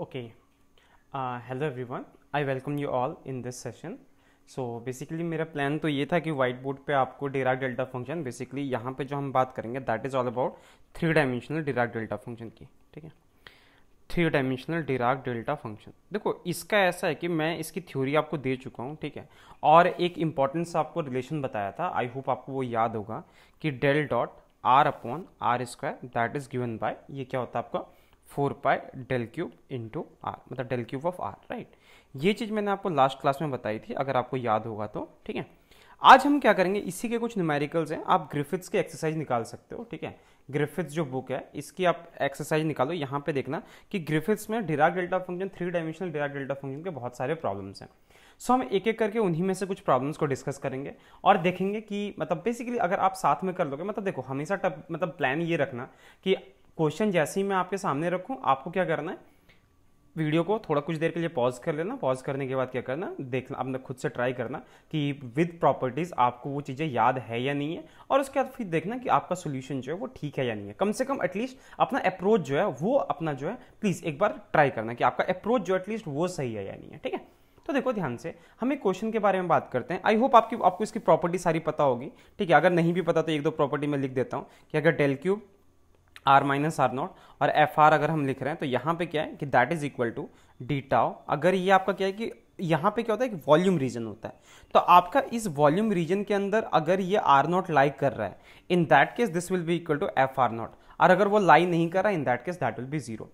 okay uh, hello everyone i welcome you all in this session so so, basically मेरा plan तो ये था कि वाइट बोर्ड पर आपको डिराक डेल्टा फंक्शन बेसिकली यहाँ पे जो हम बात करेंगे that is all about three dimensional Dirac delta function की ठीक है three dimensional Dirac delta function देखो इसका ऐसा है कि मैं इसकी थ्योरी आपको दे चुका हूँ ठीक है और एक इम्पॉर्टेंस आपको रिलेशन बताया था आई होप आपको वो याद होगा कि del dot R upon R square that is given by ये क्या होता है आपका four pi del cube into R मतलब del cube of R right ये चीज़ मैंने आपको लास्ट क्लास में बताई थी अगर आपको याद होगा तो ठीक है आज हम क्या करेंगे इसी के कुछ न्यूमेरिकल्स हैं आप ग्रिफिथ्स की एक्सरसाइज निकाल सकते हो ठीक है ग्रिफिथ्स जो बुक है इसकी आप एक्सरसाइज निकालो यहाँ पे देखना कि ग्रिफिथ्स में Dirac delta function three dimensional Dirac delta function के बहुत सारे प्रॉब्लम्स हैं सो so, हम एक एक करके उन्हीं में से कुछ प्रॉब्लम्स को डिस्कस करेंगे और देखेंगे कि मतलब बेसिकली अगर आप साथ में कर लोगे मतलब देखो हमेशा मतलब प्लान ये रखना कि क्वेश्चन जैसे ही मैं आपके सामने रखूँ आपको क्या करना है वीडियो को थोड़ा कुछ देर के लिए पॉज कर लेना पॉज करने के बाद क्या करना देखना आपने खुद से ट्राई करना कि विद प्रॉपर्टीज़ आपको वो चीज़ें याद है या नहीं है और उसके बाद फिर देखना कि आपका सोल्यूशन जो है वो ठीक है या नहीं है कम से कम एटलीस्ट अपना अप्रोच जो है वो अपना जो है प्लीज़ एक बार ट्राई करना कि आपका अप्रोच जो एटलीस्ट वो सही है या नहीं है ठीक है तो देखो ध्यान से हम एक क्वेश्चन के बारे में बात करते हैं आई होप आपकी आपको इसकी प्रॉपर्टी सारी पता होगी ठीक है अगर नहीं भी पता तो एक दो प्रॉपर्टी मैं लिख देता हूँ कि अगर del cube R minus R naught और एफ आर अगर हम लिख रहे हैं तो यहाँ पे क्या है कि that is equal to D tau अगर ये आपका क्या है कि यहाँ पे क्या होता है कि वॉल्यूम रीजन होता है तो आपका इस वॉल्यूम रीजन के अंदर अगर ये आर नॉट लाई कर रहा है in that case this will be equal to F R naught और अगर वो लाई नहीं कर रहा in that case that will be zero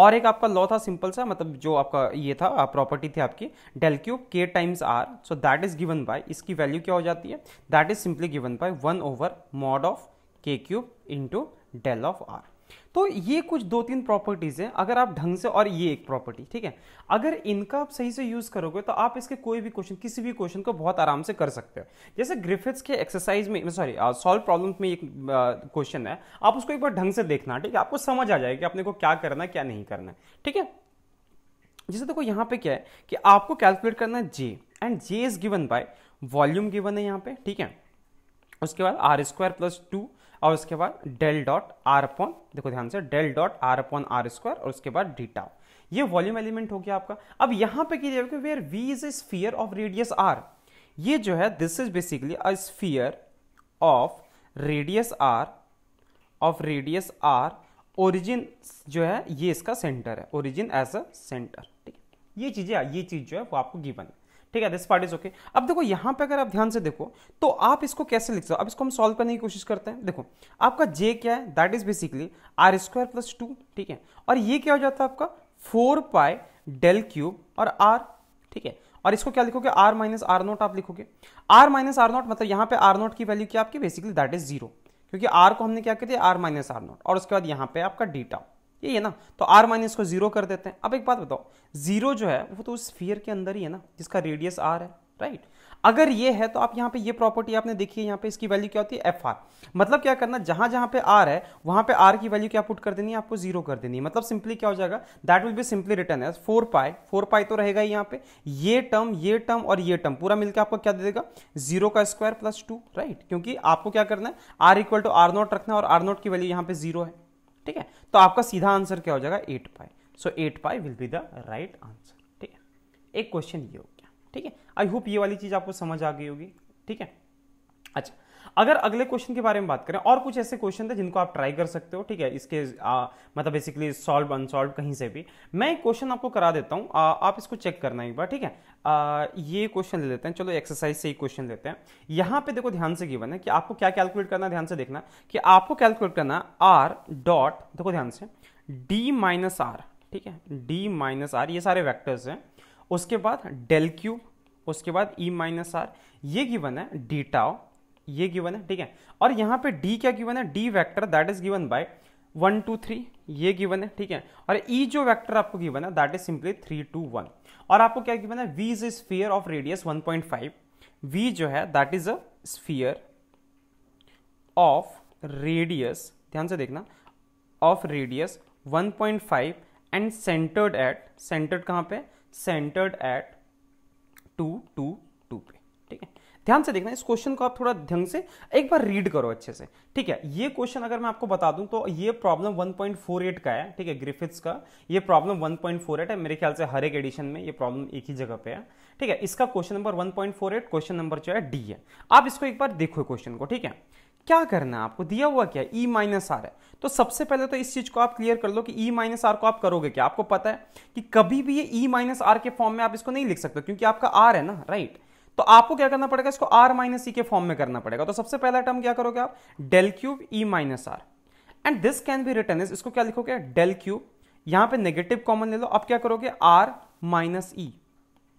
और एक आपका लॉ था सिंपल सा मतलब जो आपका ये था प्रॉपर्टी थी आपकी del cube K times R so that is given by इसकी वैल्यू क्या हो जाती है that is simply given by one over mod of K cube into del of R तो ये कुछ दो तीन प्रॉपर्टीज़ हैं अगर आप ढंग से और ये एक प्रॉपर्टी ठीक है अगर इनका आप सही से यूज़ करोगे तो आप इसके कोई भी क्वेश्चन किसी भी क्वेश्चन को बहुत आराम से कर सकते हो जैसे ग्रिफिथ्स के एक्सरसाइज में सॉरी सॉल्व प्रॉब्लम में एक क्वेश्चन uh, है आप उसको एक बार ढंग से देखना ठीक है आपको समझ आ जाएगा कि अपने को क्या करना है क्या नहीं करना है ठीक है जैसे देखो यहां पे क्या है कि आपको कैलकुलेट करना है J and J is given by volume given है यहाँ पे ठीक है उसके बाद आर स्क्वायर प्लस टू और उसके बाद डेल डॉट आर अपॉन देखो ध्यान से del dot R upon R square और उसके बाद डी टाउ ये वॉल्यूम एलिमेंट हो गया आपका अब यहां पे where V is a sphere of radius R ये जो है this is basically a sphere of radius R of radius R origin जो है ये इसका सेंटर है ओरिजिन एज अ सेंटर ठीक है ये चीजें ये चीज जो है वो आपको गिवन है ठीक है दिस पार्ट इज ओके अब देखो यहां पे अगर आप ध्यान से देखो तो आप इसको कैसे लिख सकते हो अब इसको हम सॉल्व करने की कोशिश करते हैं देखो आपका जे क्या है that is basically R square plus two ठीक है और ये क्या हो जाता है आपका फोर पाई डेल क्यूब और आर ठीक है और इसको क्या लिखोगे आर माइनस आर नॉट आप लिखोगे आर माइनस आर नॉट मतलब यहाँ पे आर नॉट की वैल्यू क्या आपकी बेसिकली दैट इज जीरो क्योंकि आर को हमने क्या कर दिया आर माइनस आर नॉट और उसके बाद यहाँ पे आपका डीटा ये है ना तो आर माइनस को जीरो कर देते हैं अब एक बात बताओ जीरो जो है वो तो उस स्फीयर के अंदर ही है ना जिसका रेडियस आर है राइट अगर ये है तो आप यहाँ पे ये प्रॉपर्टी आपने देखी है यहाँ पे इसकी वैल्यू क्या होती है एफ आर मतलब क्या करना जहां जहां पे आर है वहां पे आर की वैल्यू क्या पुट कर देनी है आपको जीरो कर देनी है मतलब सिंपली क्या हो जाएगा that will be simply written है फोर पाई फोर पाई तो रहेगा ही यहाँ पे ये टर्म ये टर्म और ये टर्म पूरा मिलकर आपको क्या दे देगा जीरो का स्क्वायर प्लस टू राइट क्योंकि आपको क्या करना है R equal to R naught रखना है और आर नॉट की वैल्यू यहाँ पे जीरो है ठीक है तो आपका सीधा आंसर क्या हो जाएगा eight pi so eight pi will be the right answer ठीक है एक क्वेश्चन ये हो गया ठीक है आई होप ये वाली चीज़ आपको समझ आ गई होगी ठीक है अच्छा अगर अगले क्वेश्चन के बारे में बात करें और कुछ ऐसे क्वेश्चन थे जिनको आप ट्राई कर सकते हो ठीक है इसके आ, मतलब बेसिकली सॉल्व अनसॉल्व कहीं से भी मैं एक क्वेश्चन आपको करा देता हूँ आप इसको चेक करना एक बार ठीक है आ, ये क्वेश्चन ले लेते हैं चलो एक्सरसाइज से ही क्वेश्चन लेते हैं यहाँ पे देखो ध्यान से गिवन है कि आपको क्या कैलकुलेट करना ध्यान से देखना कि आपको कैलकुलेट करना आर डॉट देखो ध्यान से डी माइनस आर ठीक है डी माइनस आर ये सारे वैक्टर्स हैं उसके बाद डेल क्यू उसके बाद ई माइनस आर ये गिवन है डीटाओ ये गिवन है ठीक है और यहाँ पे डी क्या गिवन है D vector that is given by one two three ये गिवन है ठीक है और ई e जो वैक्टर आपको गिवन है that is simply three two one और आपको क्या गिवन है V is a sphere of radius one point five V जो है that is a sphere of radius ध्यान से देखना of radius one point five and centred at centred कहाँ पे सेंटर्ड एट टू टू ध्यान से देखना इस क्वेश्चन को आप थोड़ा ढंग से एक बार रीड करो अच्छे से ठीक है ये क्वेश्चन अगर मैं आपको बता दूं तो ये प्रॉब्लम 1.48 का है ठीक है ग्रिफिथ्स का ये प्रॉब्लम 1.48 है मेरे ख्याल से हर एक एडिशन में ये प्रॉब्लम एक ही जगह पे है ठीक है इसका क्वेश्चन नंबर 1.48 क्वेश्चन नंबर जो है डी है आप इसको एक बार देखो क्वेश्चन को ठीक है क्या करना है आपको दिया हुआ क्या ई माइनस आर है तो सबसे पहले तो इस चीज को आप क्लियर कर लो कि ई माइनस आर को आप करोगे क्या आपको पता है कि कभी भी ये ई माइनस आर के फॉर्म में आप इसको नहीं लिख सकते क्योंकि आपका आर है ना राइट तो आपको क्या करना पड़ेगा इसको आर माइनस ई के फॉर्म में करना पड़ेगा तो सबसे पहला टर्म क्या करोगे आप del cube E minus R and this can be written इसको क्या लिखोगे डेल क्यूब यहां पर नेगेटिव कॉमन ले लो अब क्या करोगे R minus E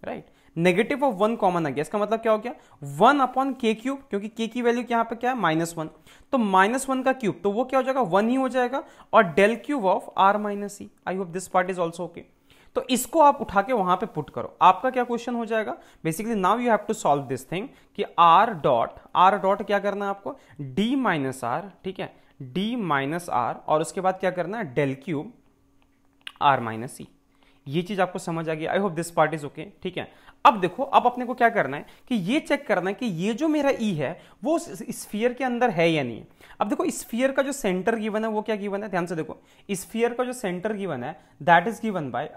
right negative of one common आ गया इसका मतलब क्या हो गया वन अपॉन के क्यूब क्योंकि के की वैल्यू यहां पे क्या है माइनस वन तो माइनस वन का क्यूब तो वो क्या हो जाएगा वन ही हो जाएगा और del cube of R minus E I hope this part is also okay तो इसको आप उठा के वहां पे पुट करो आपका क्या क्वेश्चन हो जाएगा basically now you have to solve this thing कि आर डॉट आर डॉट क्या करना है आपको डी माइनस आर ठीक है डी माइनस आर और उसके बाद क्या करना है del cube R minus C ये चीज आपको समझ आ गई I hope this part is okay ठीक है अब देखो अब अपने को क्या करना है कि ये चेक करना है कि ये जो मेरा ई e है वो स्फीयर के अंदर है या नहीं अब देखो स्फीयर का जो सेंटर गिवन है वो क्या गिवन है ध्यान से देखो स्फीयर का जो सेंटर गिवन है that is given by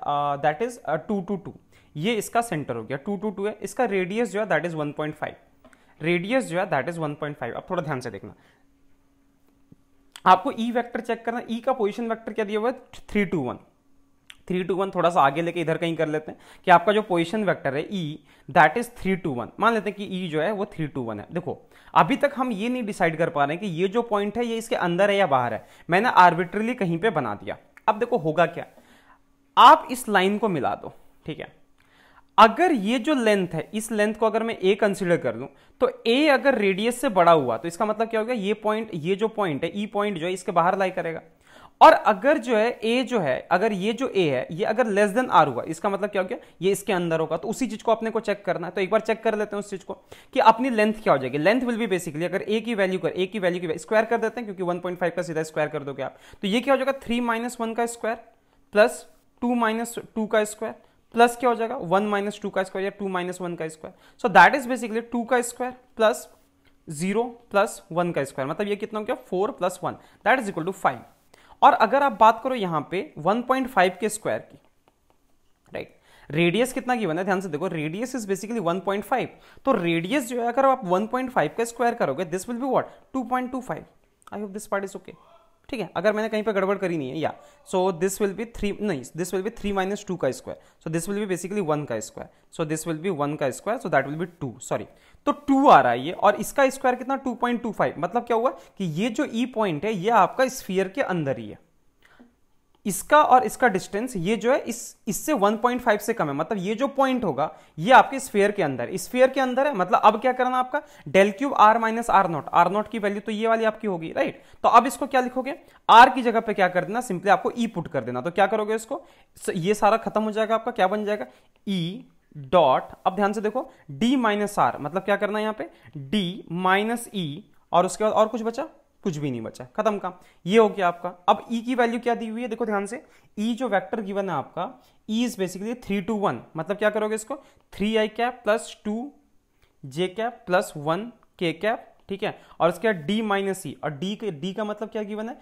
that is two two two ये इसका सेंटर हो गया टू टू टू है इसका रेडियस जो है that is one point five radius जो है that is one point five अब थोड़ा ध्यान से देखना आपको ई e वेक्टर चेक करना ई e का पोजिशन वैक्टर क्या दिया हुआ है three two one three two one थोड़ा सा आगे लेके इधर कहीं कर लेते हैं कि आपका जो पोजिशन वैक्टर है E that is three two one मान लेते हैं कि ई e जो है वो थ्री टू वन है देखो अभी तक हम ये नहीं डिसाइड कर पा रहे हैं कि ये जो पॉइंट है ये इसके अंदर है या बाहर है मैंने आर्बिट्रली कहीं पर बना दिया अब देखो होगा क्या आप इस लाइन को मिला दो ठीक है अगर ये जो लेंथ है इस लेंथ को अगर मैं ए कंसिडर कर लूं तो ए अगर रेडियस से बड़ा हुआ तो इसका मतलब क्या होगा ये पॉइंट ये जो पॉइंट है ई e पॉइंट जो है इसके बाहर लाई करेगा और अगर जो है ए जो है अगर ये जो ए है ये अगर लेस देन आर हुआ इसका मतलब क्या हो गया ये इसके अंदर होगा तो उसी चीज को अपने को चेक करना है तो एक बार चेक कर लेते हैं उस चीज को कि अपनी लेंथ क्या हो जाएगी लेंथ विल भी बेसिकली अगर ए की वैल्यू कर ए की वैल्यू की स्क्वायर कर देते हैं क्योंकि वन का सीधा स्क्वायर कर दोगे आप तो ये क्या हो जाएगा थ्री माइनस वन का square plus two minus two का स्क्वायर प्लस क्या हो जाएगा वन माइनस टू का स्क्वायर या टू माइनस वन का square so that is basically two का square plus zero plus one का स्क्वायर मतलब ये कितना हो गया four plus one that is equal to five और अगर आप बात करो यहां पे 1.5 के स्क्वायर की राइट रेडियस कितना की है ध्यान से देखो रेडियस इज बेसिकली 1.5 तो रेडियस जो है अगर आप 1.5 का स्क्वायर करोगे this will be what 2.25 I hope this part is okay ठीक है अगर मैंने कहीं पर गड़बड़ करी नहीं है या so this will be three नहीं this will be three minus two का square so this will be basically one का square so this will be one का square so that will be two sorry तो two आ रहा है ये और इसका स्क्वायर कितना टू पॉइंट टू फाइव मतलब क्या हुआ कि ये जो ई e पॉइंट है ये आपका स्फीयर के अंदर ही है इसका और इसका डिस्टेंस ये जो है इस इससे 1.5 से कम है मतलब ये जो पॉइंट होगा ये आपके स्फेयर के अंदर स्फेयर के अंदर है मतलब अब क्या करना आपका del cube R minus R naught R naught की वैल्यू तो ये वाली आपकी होगी राइट तो अब इसको क्या लिखोगे आर की जगह पे क्या कर देना सिंपली आपको ई e पुट कर देना तो क्या करोगे इसको ये सारा खत्म हो जाएगा आपका क्या बन जाएगा ई e डॉट अब ध्यान से देखो डी माइनस आर मतलब क्या करना है यहाँ पे डी माइनस ई और उसके बाद और कुछ बचा कुछ भी नहीं बचा खत्म का ये हो गया आपका अब ई e की वैल्यू क्या दी हुई है देखो ध्यान से e जो वेक्टर गिवन है आपका e is basically three two one मतलब क्या करोगे इसको three I cap plus two J cap plus one K cap ठीक है और इसके बाद डी माइनस ई और डी डी का मतलब क्या गिवन है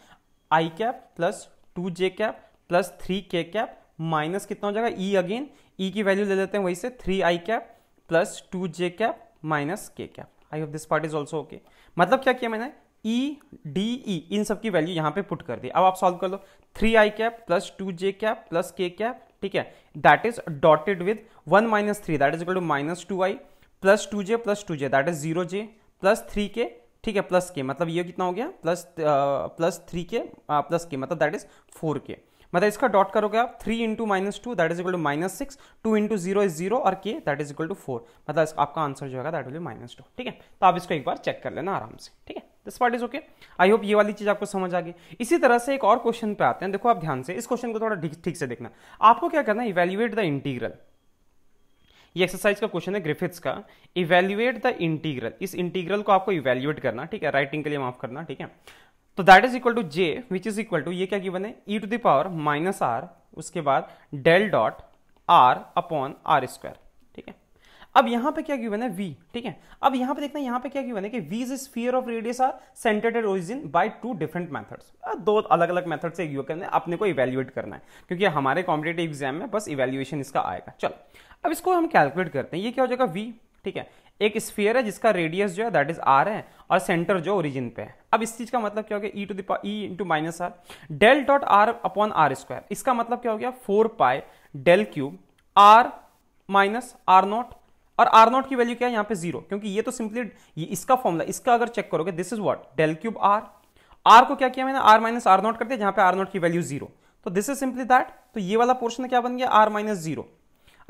I cap plus two J cap plus three K cap minus कितना हो जाएगा ई अगेन ई की वैल्यू ले लेते हैं वही से three I cap plus two J cap minus K cap I hope this part is also okay मतलब क्या किया मैंने ई डी ई इन सब की वैल्यू यहाँ पे पुट कर दी अब आप सॉल्व कर लो three I cap plus two J cap plus K cap ठीक है that is dotted with one minus three that is equal to minus two I plus two J plus two J that is zero J plus three K ठीक है plus K मतलब ये कितना हो गया plus plus three K plus K मतलब that is four के मतलब इसका डॉट करोगे आप three into minus two that is equal to minus six two into zero is zero और K that is equal to four मतलब आपका answer जो होगा that will be minus two ठीक है तो आप इसको एक बार चेक कर लेना आराम से ठीक है this part is okay I hope ये वाली चीज आपको समझ आ गई इसी तरह से एक और क्वेश्चन पे आते हैं देखो आप ध्यान से इस क्वेश्चन को थोड़ा ठीक से देखना आपको क्या करना है इवेल्युएट द इंटीग्रल ये एक्सरसाइज का क्वेश्चन है ग्रिफिथ्स का इवेल्युएट द इंटीग्रल इस इंटीग्रल को आपको इवेल्युएट करना ठीक है राइटिंग के लिए माफ करना ठीक है तो that is equal to J which is equal to ये क्या गिवन है E to the power minus R उसके बाद del dot R upon R square ठीक है अब यहां पे क्या गिवन है वी ठीक है अब यहां पे देखना यहां पे क्या गिवन है कि v is sphere of radius R centred at origin by two different methods दो अलग अलग मेथड से करना है अपने को इवैल्यूएट करना है क्योंकि हमारे कॉम्पिटेटिव एग्जाम में बस इवैल्यूएशन इसका आएगा चलो अब इसको हम कैलकुलेट करते हैं ये क्या हो जाएगा वी ठीक है एक स्फीयर है जिसका रेडियस जो है दैट इज आर है और सेंटर जो ओरिजिन पे है अब इस चीज का मतलब क्या हो गया E to E into minus R del dot R upon R square इसका मतलब क्या हो गया four pi del cube R minus R naught और आर नॉट की वैल्यू क्या है यहां पे जीरो क्योंकि ये तो सिंपली इसका फॉर्मूला इसका अगर चेक करोगे this is what del cube R R को क्या किया मैंने आर माइनस आर नॉट कर दिया जहां पे आर नॉट की वैल्यू जीरो तो दिस इज सिंपली दैट तो ये वाला पोर्शन क्या बन गया R minus zero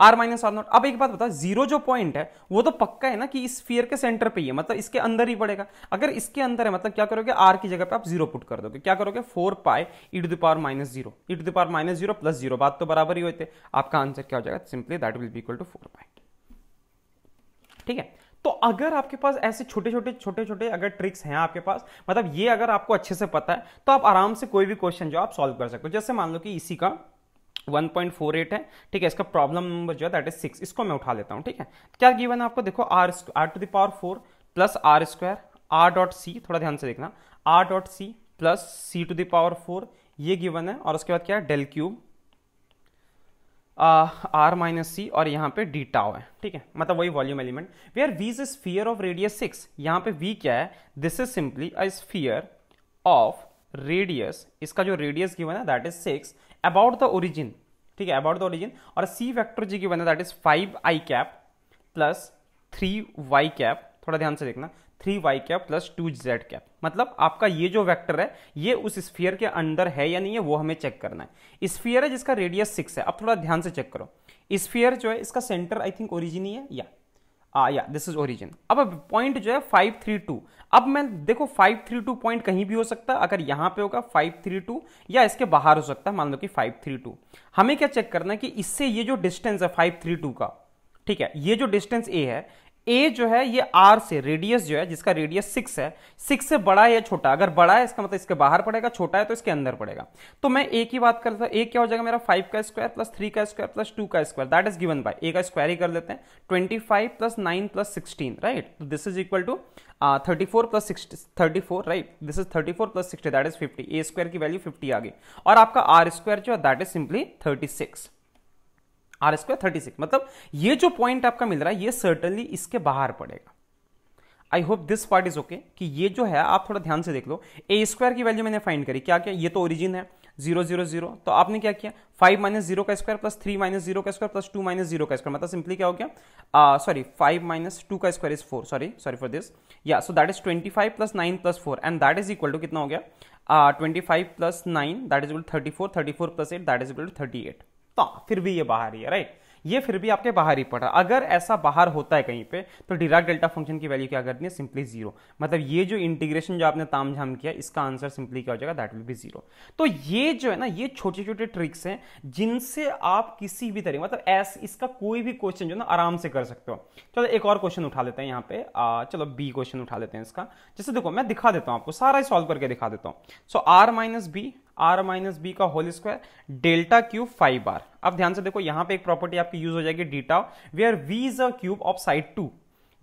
R minus R naught अब एक बात बताओ जीरो जो पॉइंट है वो तो पक्का है ना कि इस फियर के सेंटर पे ही है मतलब इसके अंदर ही पड़ेगा अगर इसके अंदर है मतलब क्या करोगे आर की जगह पे आप जीरो पुट कर दोगे क्या करोगे four pi it the power minus zero it the power minus zero plus zero बात तो बराबर ही होते आपका आंसर क्या हो जाएगा simply that will be equal to four pi ठीक है तो अगर आपके पास ऐसे छोटे छोटे छोटे छोटे अगर ट्रिक्स हैं आपके पास मतलब ये अगर आपको अच्छे से पता है तो आप आराम से कोई भी क्वेश्चन जो आप सॉल्व कर सकते हो जैसे मान लो कि इसी का 1.48 है ठीक है इसका प्रॉब्लम नंबर जो है दैट इज सिक्स इसको मैं उठा लेता हूं ठीक है क्या गिवन है आपको देखो R R to the power four plus R square R dot C थोड़ा ध्यान से देखना R dot C plus C to the power four ये गिवन है और उसके बाद क्या है del cube R minus C और यहाँ पे डी टाओ है ठीक है मतलब वही volume element where V is sphere of radius six यहाँ पे वी क्या है this is simply a sphere of radius इसका जो रेडियस गिवन है that is six about the origin ठीक है अबाउट द ओरिजिन और सी वैक्टर जी गिवन है that is five I cap plus three Y cap थोड़ा ध्यान से देखना three Y cap plus two Z cap मतलब आपका ये जो वेक्टर है ये उस स्फीयर के अंदर है या नहीं है वो हमें चेक करना है स्फीयर है जिसका रेडियस सिक्स है अब थोड़ा ध्यान से चेक करो स्फीयर जो है इसका सेंटर आई थिंक ओरिजिन ही है या आ या दिस इज ओरिजिन अब पॉइंट जो है फाइव थ्री टू अब मैं देखो फाइव थ्री टू पॉइंट कहीं भी हो सकता है अगर यहां पे होगा फाइव थ्री टू या इसके बाहर हो सकता है मान लो कि फाइव थ्री टू हमें क्या चेक करना है कि इससे ये जो डिस्टेंस है फाइव थ्री टू का ठीक है ये जो डिस्टेंस ए है ए जो है ये आर से रेडियस जो है जिसका रेडियस सिक्स है सिक्स से बड़ा या छोटा अगर बड़ा है इसका मतलब इसके बाहर पड़ेगा छोटा है तो इसके अंदर पड़ेगा तो मैं ए की बात करता हूं ए क्या हो जाएगा मेरा फाइव का स्क्वायर प्लस थ्री का स्क्वायर प्लस टू का square that is given by A का स्क्वायर ही कर लेते हैं twenty five plus nine plus sixteen right this is equal to thirty four plus thirty four right this is thirty four plus sixty that is fifty A square की value fifty आ गई और आपका R square जो है that is simply thirty six R square thirty six मतलब ये जो पॉइंट आपका मिल रहा है ये सर्टनली इसके बाहर पड़ेगा I hope this part is okay कि ये जो है आप थोड़ा ध्यान से देख लो ए स्क्वायर की वैल्यू मैंने फाइंड करी क्या क्या ये तो ओरिजिन है जीरो जीरो जीरो तो आपने क्या किया फाइव माइनस जीरो का square plus three minus zero का square plus two minus zero का स्क्वायर मतलब सिंपली क्या हो गया सॉरी फाइव माइनस टू का square is four sorry sorry for this या so that is twenty five plus nine plus four and that is equal to कितना हो गया twenty five plus nine that is equal thirty four thirty four plus eight that is equal to thirty eight था फिर भी ये बाहर ही है right ये फिर भी आपके बाहर ही पड़ा अगर ऐसा बाहर होता है कहीं पे तो डिराक डेल्टा फंक्शन की वैल्यू क्या करनी है सिंपली जीरो मतलब ये जो इंटीग्रेशन जो आपने तामझाम किया इसका आंसर सिंपली क्या हो जाएगा दैट विल बी जीरो तो ये जो है ना ये छोटे छोटे ट्रिक्स हैं जिनसे आप किसी भी तरीके मतलब एस इसका कोई भी क्वेश्चन जो ना आराम से कर सकते हो चलो एक और क्वेश्चन उठा लेते हैं यहाँ पे आ, चलो बी क्वेश्चन उठा लेते हैं इसका जैसे देखो मैं दिखा देता हूँ आपको सारा ही सॉल्व करके दिखा देता हूँ so R minus B R minus B का whole square delta cube five बार अब ध्यान से देखो यहां पे एक प्रॉपर्टी आपकी यूज हो जाएगी डीटा where V is a cube of side two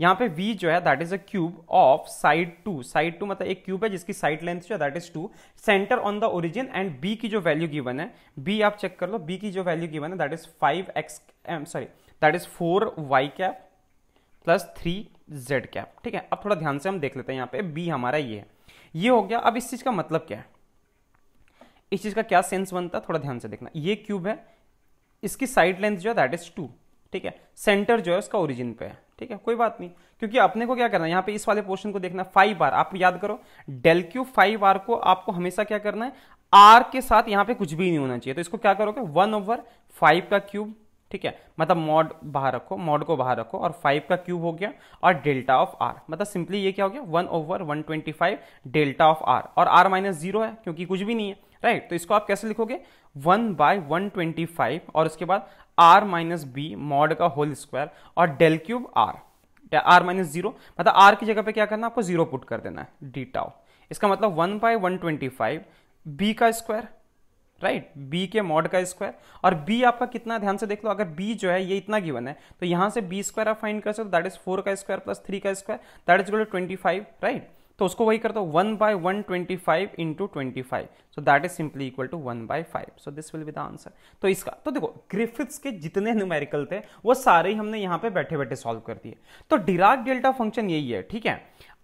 यहाँ पे v जो है that is a cube of side two side two मतलब एक क्यूब है जिसकी साइड लेंथ जो है that is two centre on the origin and b की जो वैल्यू गिवन है b आप चेक कर लो b की जो वैल्यू गिवन है that is five X sorry that is four Y cap plus three Z cap ठीक है अब थोड़ा ध्यान से हम देख लेते हैं यहाँ पे b हमारा ये है ये हो गया अब इस चीज का मतलब क्या है इस चीज़ का क्या सेंस बनता है थोड़ा ध्यान से देखना ये क्यूब है इसकी साइड लेंथ जो है दैट इज टू ठीक है सेंटर जो है उसका ओरिजिन पे है ठीक है कोई बात नहीं क्योंकि अपने को क्या करना है यहाँ पे इस वाले पोर्शन को देखना फाइव आर आप याद करो डेल क्यू फाइव आर को आपको हमेशा क्या करना है आर के साथ यहाँ पे कुछ भी नहीं होना चाहिए तो इसको क्या करोगे वन ओवर फाइव का क्यूब ठीक है मतलब मॉड बाहर रखो मॉड को बाहर रखो और फाइव का क्यूब हो गया और डेल्टा ऑफ आर मतलब सिंपली ये क्या हो गया one over one twenty five delta of R और आर माइनस जीरो है क्योंकि कुछ भी नहीं है राइट right, तो इसको आप कैसे लिखोगे one by one twenty five और उसके बाद आर माइनस बी मॉड का होल स्क्वायर और del cube R R minus zero मतलब आर की जगह पे क्या करना आपको जीरो पुट कर देना है डी टाओ इसका मतलब one by one twenty five B का स्क्वायर राइट बी के मॉड का स्क्वायर और बी आपका कितना ध्यान से देख लो अगर बी जो है ये इतना गिवन है तो यहां से बी स्क्वायर आप फाइंड कर सकते हो दैट इज फोर का स्क्वायर प्लस थ्री का square that is whole twenty five right तो उसको वही करता हूँ one by one twenty five into twenty five so that is simply equal to one by five so this will be the answer तो इसका तो देखो ग्रिफिथ्स के जितने न्यूमेरिकल थे वो सारे ही हमने यहाँ पे बैठे बैठे सॉल्व कर दिए तो डिराक डेल्टा फंक्शन यही है ठीक है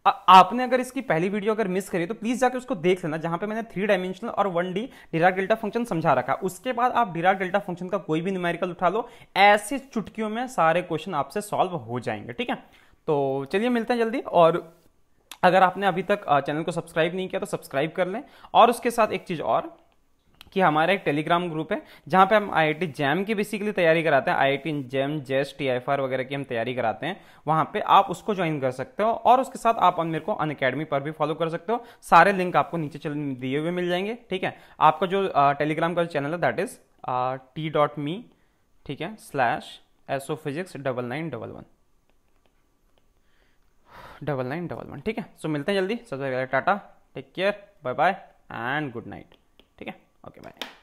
आपने अगर इसकी पहली वीडियो अगर मिस करी तो प्लीज जाके उसको देख लेना जहां पे मैंने थ्री डायमेंशनल और one D Dirac delta function समझा रखा उसके बाद आप डिराक डेल्टा फंक्शन का कोई भी न्यूमेरिकल उठा लो ऐसे चुटकियों में सारे क्वेश्चन आपसे सॉल्व हो जाएंगे ठीक है तो चलिए मिलते हैं जल्दी और अगर आपने अभी तक चैनल को सब्सक्राइब नहीं किया तो सब्सक्राइब कर लें और उसके साथ एक चीज़ और कि हमारा एक टेलीग्राम ग्रुप है जहाँ पे हम आईआईटी जैम की बेसिकली तैयारी कराते हैं आईआईटी जैम जेस टी वगैरह की हम तैयारी कराते हैं वहाँ पे आप उसको ज्वाइन कर सकते हो और उसके साथ आप मेरे को अन पर भी फॉलो कर सकते हो सारे लिंक आपको नीचे चल दिए हुए मिल जाएंगे ठीक है आपका जो टेलीग्राम का जो चैनल है that is T dot me ठीक है slash S O physics double nine double one double nine double one ठीक है सो मिलते हैं जल्दी सबसे पहले टाटा take care bye bye and good night ठीक है ओके बाय